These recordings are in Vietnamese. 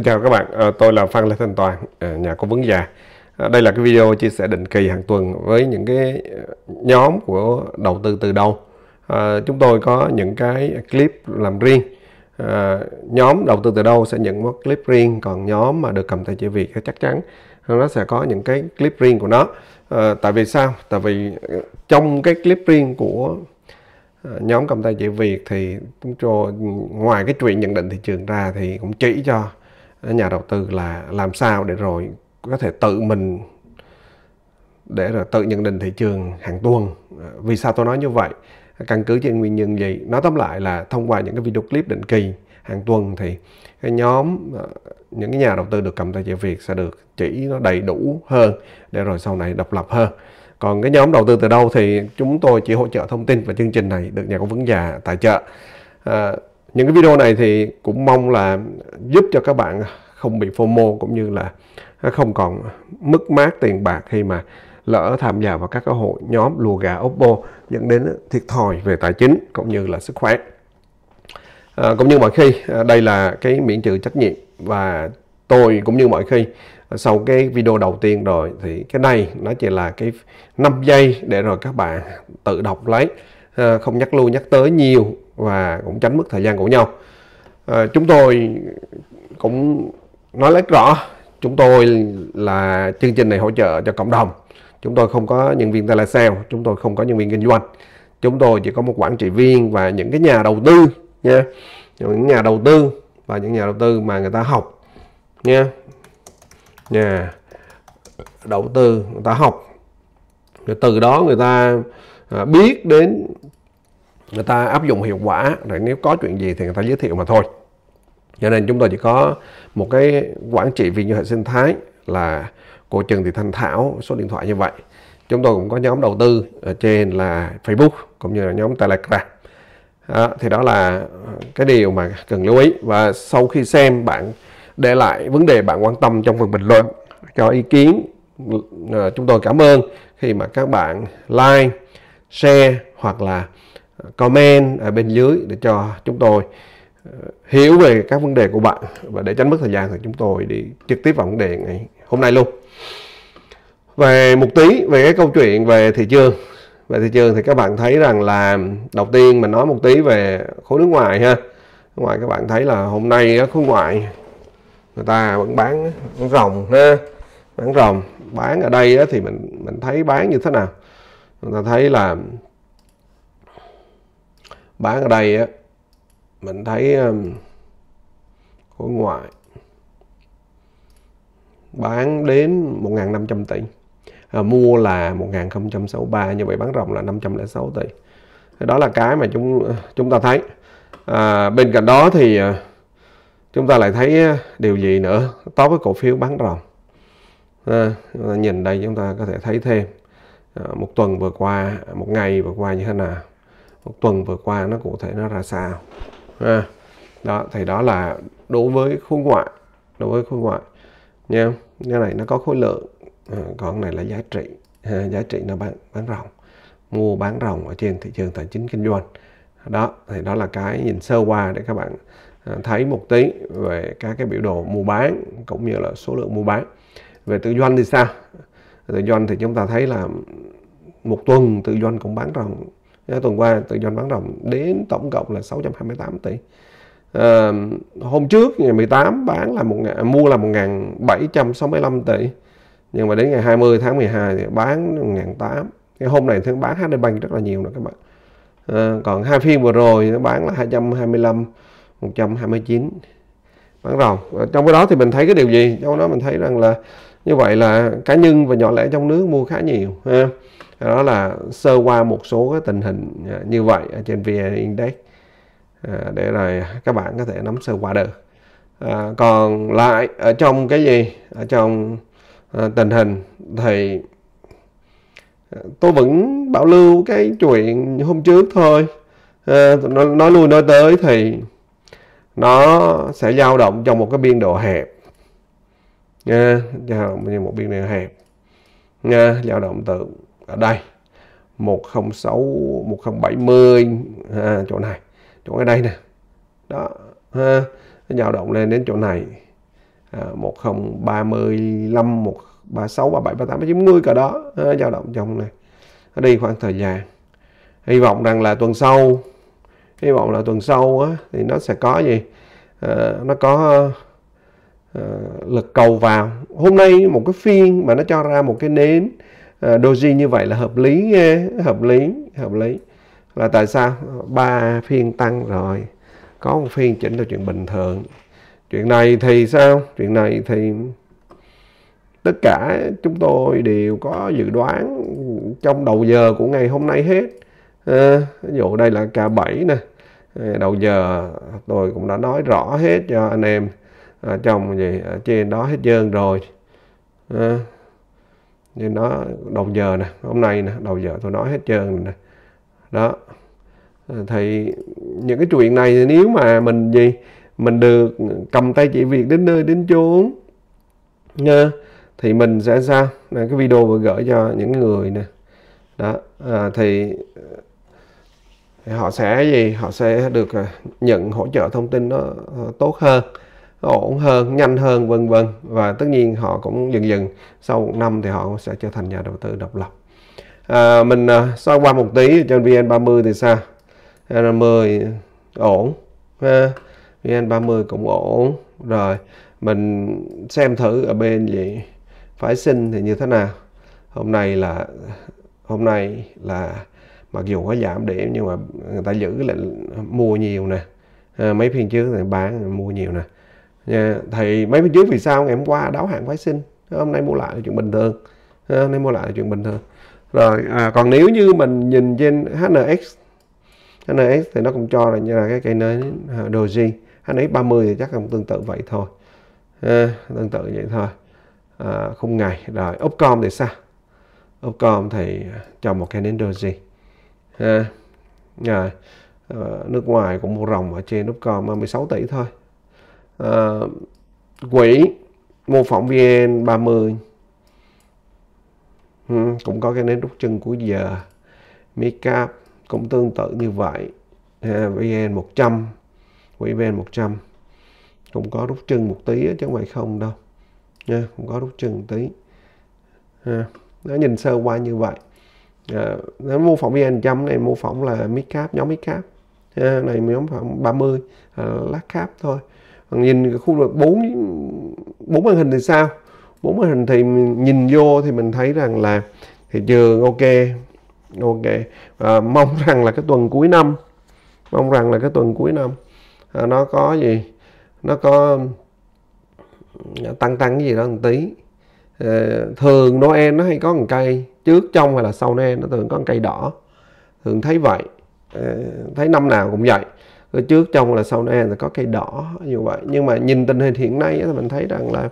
Xin Chào các bạn, ờ, tôi là Phan Lê Thanh Toàn, ờ, nhà cố vấn già. Ờ, đây là cái video chia sẻ định kỳ hàng tuần với những cái nhóm của đầu tư từ đầu. chúng tôi có những cái clip làm riêng. nhóm đầu tư từ đâu sẽ nhận một clip riêng, còn nhóm mà được cầm tay chỉ việc thì chắc chắn nó sẽ có những cái clip riêng của nó. tại vì sao? Tại vì trong cái clip riêng của nhóm cầm tay chỉ việc thì chúng tôi ngoài cái chuyện nhận định thị trường ra thì cũng chỉ cho nhà đầu tư là làm sao để rồi có thể tự mình để rồi tự nhận định thị trường hàng tuần vì sao tôi nói như vậy căn cứ trên nguyên nhân gì nói tóm lại là thông qua những cái video clip định kỳ hàng tuần thì cái nhóm ờ, những cái nhà đầu tư được cầm tay chỉ việc sẽ được chỉ nó đầy đủ hơn để rồi sau này độc lập hơn còn cái nhóm đầu tư từ đâu thì chúng tôi chỉ hỗ trợ thông tin và chương trình này được nhà cố vấn già tài trợ à, những cái video này thì cũng mong là giúp cho các bạn không bị FOMO cũng như là không còn mất mát tiền bạc khi mà lỡ tham gia vào các cơ hội nhóm lùa gà Oppo dẫn đến thiệt thòi về tài chính cũng như là sức khỏe. À, cũng như mọi khi à, đây là cái miễn trừ trách nhiệm và tôi cũng như mọi khi à, sau cái video đầu tiên rồi thì cái này nó chỉ là cái 5 giây để rồi các bạn tự đọc lấy à, không nhắc lưu nhắc tới nhiều và cũng tránh mất thời gian của nhau à, chúng tôi cũng nói rất rõ chúng tôi là chương trình này hỗ trợ cho cộng đồng chúng tôi không có nhân viên telesale chúng tôi không có nhân viên kinh doanh chúng tôi chỉ có một quản trị viên và những cái nhà đầu tư nha những nhà đầu tư và những nhà đầu tư mà người ta học nha nhà đầu tư người ta học từ đó người ta à, biết đến người ta áp dụng hiệu quả rồi nếu có chuyện gì thì người ta giới thiệu mà thôi cho nên chúng tôi chỉ có một cái quản trị viên như hệ sinh thái là cô Trần Thị Thanh Thảo số điện thoại như vậy chúng tôi cũng có nhóm đầu tư ở trên là Facebook cũng như là nhóm Telegram à, thì đó là cái điều mà cần lưu ý và sau khi xem bạn để lại vấn đề bạn quan tâm trong phần bình luận cho ý kiến ờ, chúng tôi cảm ơn khi mà các bạn like share hoặc là comment ở bên dưới để cho chúng tôi ờ, hiểu về các vấn đề của bạn và để tránh mất thời gian thì chúng tôi đi trực tiếp vào vấn đề ngày hôm nay luôn về một tí về cái câu chuyện về thị trường về thị trường thì các bạn thấy rằng là đầu tiên mình nói một tí về khối nước ngoài ha ngoài các bạn thấy là hôm nay khối ngoại người ta vẫn bán, bán rồng ha bán rồng bán ở đây thì mình mình thấy bán như thế nào người ta thấy là bán ở đây á mình thấy khối ngoại bán đến 1.500 tỷ à, mua là 1063 như vậy bán rộng là 506 tỷ đó là cái mà chúng ờ, chúng ta thấy à, bên cạnh đó thì ờ, chúng ta lại thấy ờ, điều gì nữa top với cổ phiếu bán rộng à, nhìn đây chúng ta có thể thấy thêm à, một tuần vừa qua một ngày vừa qua như thế nào một tuần vừa qua nó cụ thể nó ra sao ha đó thì đó là đối với khối ngoại đối với khối ngoại nha cái này nó có khối lượng à, còn này là giá trị ha, giá trị nó bán bán ròng mua bán ròng ở trên thị trường tài chính kinh doanh đó thì đó là cái nhìn sơ qua để các bạn à, thấy một tí về các cái biểu đồ mua bán cũng như là số lượng mua bán về tự doanh thì sao tự doanh thì chúng ta thấy là một tuần tự doanh cũng bán ròng tuần qua từ doanh bán ròng đến tổng cộng là 628 tỷ à, hôm trước ngày 18 bán là một à, mua là 1.765 tỷ nhưng mà đến ngày 20 tháng 12 thì bán 1.800 cái hôm này thì bán HD Bank rất là nhiều nữa các bạn à, còn hai phiên vừa rồi nó bán là 225 129 bán ròng à, trong cái đó thì mình thấy cái điều gì trong đó mình thấy rằng là như vậy là cá nhân và nhỏ lẻ trong nước mua khá nhiều ha đó là sơ qua một số cái tình hình à, như vậy ở trên VN Index à, để rồi các bạn có thể nắm sơ qua được à, còn lại ở trong cái gì ở trong à, tình hình thì à, tôi vẫn bảo lưu cái chuyện hôm trước thôi à, nói, nói lui nói tới thì nó sẽ dao động trong một cái biên độ hẹp nha dao động như một biên độ hẹp nha dao động từ ở đây 106 1070 à, chỗ này chỗ ở đây nè đó ha dao động lên đến chỗ này à, 1035 136 37 38 90 cả đó dao động trong này nó đi khoảng thời gian hy vọng rằng là tuần sau hy vọng là tuần sau á, thì nó sẽ có gì à, nó có à, lực cầu vào hôm nay một cái phiên mà nó cho ra một cái nến Ờ, doji như vậy là hợp lý nghe hợp lý hợp lý là tại sao ba phiên tăng rồi có một phiên chỉnh là chuyện bình thường chuyện này thì sao chuyện này thì tất cả chúng tôi đều có dự đoán trong đầu giờ của ngày hôm nay hết à, ví dụ đây là k 7 nè ờ, đầu giờ tôi cũng đã nói rõ hết cho anh em ở trong gì ở trên đó hết trơn rồi à, như nó đầu giờ nè hôm nay nè đầu giờ tôi nói hết trơn nè đó thì những cái chuyện này thì nếu mà mình gì mình được cầm tay chỉ việc đến nơi đến chốn nha thì mình sẽ sao là cái video vừa gửi cho những người nè đó à, thì họ sẽ gì họ sẽ được à, nhận hỗ trợ thông tin nó à, tốt hơn ổn hơn nhanh hơn vân vân và tất nhiên họ cũng dần dần sau một năm thì họ sẽ trở thành nhà đầu tư độc lập à, mình à, soi qua một tí trên VN30 thì sao VN10 ổn ha. VN30 cũng ổn rồi mình xem thử ở bên gì phái sinh thì như thế nào hôm nay là hôm nay là mặc dù có giảm điểm nhưng mà người ta giữ lệnh mua nhiều nè à, mấy phiên trước thì bán mua nhiều nè yeah, dạ, thì mấy bữa trước vì sao ngày hôm qua đáo hạn phái sinh hôm nay mua lại là chuyện bình thường ờ, hôm nay mua lại là chuyện bình thường rồi à, còn nếu như mình nhìn trên HNX HNX thì nó cũng cho là như là cái cây nến à, Doji HNX 30 thì chắc cũng tương tự vậy thôi à, tương tự vậy thôi à, không ngày rồi Upcom thì sao Upcom thì cho một cây nến Doji ha à, rồi à, nước ngoài cũng mua rồng ở trên Upcom 16 tỷ thôi Ờ, quỹ mô phỏng vn 30 ừ, cũng có cái nến rút chân của giờ micap cũng tương tự như vậy à, vn 100 quỹ vn 100 cũng có rút chân một tí chứ không phải không đâu nha cũng có rút chân một tí ha. nó nhìn sơ qua như vậy à, nó mô phỏng vn trăm này mô phỏng là mid nhóm mid à, này nhóm khoảng 30 mươi à, lát cap thôi nhìn cái khu vực bốn bốn màn hình thì sao bốn màn hình thì nhìn vô thì mình thấy rằng là thị trường ok ok à, mong rằng là cái tuần cuối năm mong rằng là cái tuần cuối năm à, nó có gì nó có tăng tăng cái gì đó một tí à, thường Noel nó hay có một cây trước trong hay là sau Noel nó thường có một cây đỏ thường thấy vậy ờ, thấy năm nào cũng vậy ở trước trong là sau này là có cây đỏ như vậy nhưng mà nhìn tình hình hiện nay thì mình thấy rằng là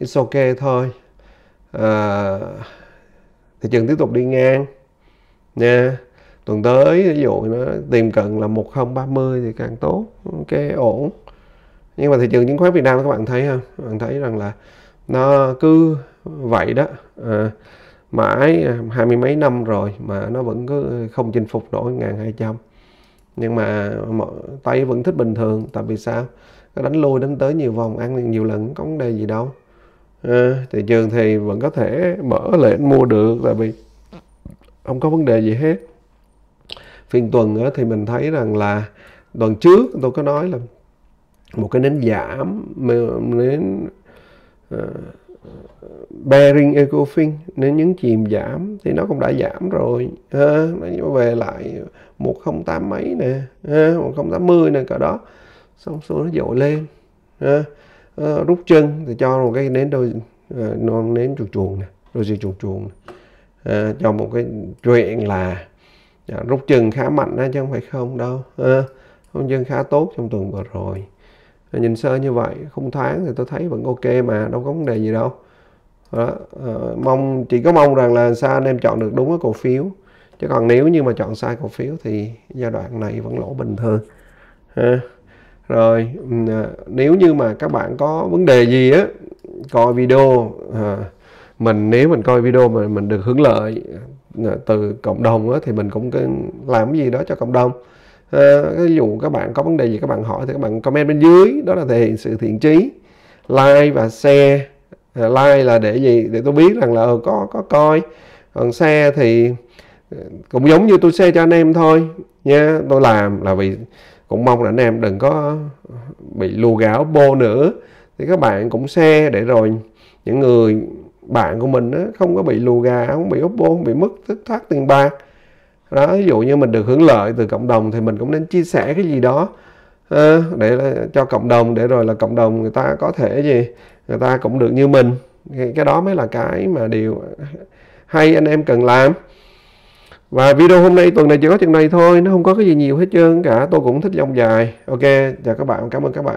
it's ok thôi à, thị trường tiếp tục đi ngang nha tuần tới ví dụ nó tìm cận là 1030 thì càng tốt ok ổn nhưng mà thị trường chứng khoán Việt Nam các bạn thấy không các bạn thấy rằng là nó cứ vậy đó à, mãi à, hai mươi mấy năm rồi mà nó vẫn cứ không chinh phục nổi ngàn hai trăm nhưng mà tay vẫn thích bình thường tại vì sao nó đánh lui đánh tới nhiều vòng ăn nhiều lần có vấn đề gì đâu à, thị trường thì vẫn có thể mở lệnh mua được tại vì không có vấn đề gì hết phiên tuần thì mình thấy rằng là tuần trước tôi có nói là một cái nến giảm nến uh, bearing ecofin nếu nhấn chìm giảm thì nó cũng đã giảm rồi ha nó về lại 108 mấy nè ha 1080 nè cả đó xong số nó dội lên ha ờ, rút chân thì cho một cái nến đôi ờ, non nến chuột chuồng nè đôi gì chuột chuồng à, cho một cái chuyện là dạ, rút chân khá mạnh đó chứ không phải không đâu à, rút chân khá tốt trong tuần vừa rồi nhìn sơ như vậy không thoáng thì tôi thấy vẫn ok mà đâu có vấn đề gì đâu đó. Ờ, mong chỉ có mong rằng là sao anh em chọn được đúng cái cổ phiếu chứ còn nếu như mà chọn sai cổ phiếu thì giai đoạn này vẫn lỗ bình thường ha rồi ừ, à, nếu như mà các bạn có vấn đề gì á coi video à, mình nếu mình coi video mà mình được hưởng lợi à, từ cộng đồng á, thì mình cũng làm cái gì đó cho cộng đồng uh, ví dụ các bạn có vấn đề gì các bạn hỏi thì các bạn comment bên dưới đó là thể hiện sự thiện trí like và share ờ, like là để gì để tôi biết rằng là uh, có có coi còn share thì ờ, cũng giống như tôi share cho anh em thôi nha tôi làm là vì cũng mong là anh em đừng có bị lù gáo bô nữa thì các bạn cũng share để rồi những người bạn của mình đó, không có bị lù gà không bị ốp bô không bị mất thất thoát tiền bạc đó ví dụ như mình được hưởng lợi từ cộng đồng thì mình cũng nên chia sẻ cái gì đó à, để cho cộng đồng để rồi là cộng đồng người ta có thể gì người ta cũng được như mình cái đó mới là cái mà điều hay anh em cần làm và video hôm nay tuần này chỉ có chừng này thôi nó không có cái gì nhiều hết trơn cả tôi cũng thích dòng dài ok chào các bạn cảm ơn các bạn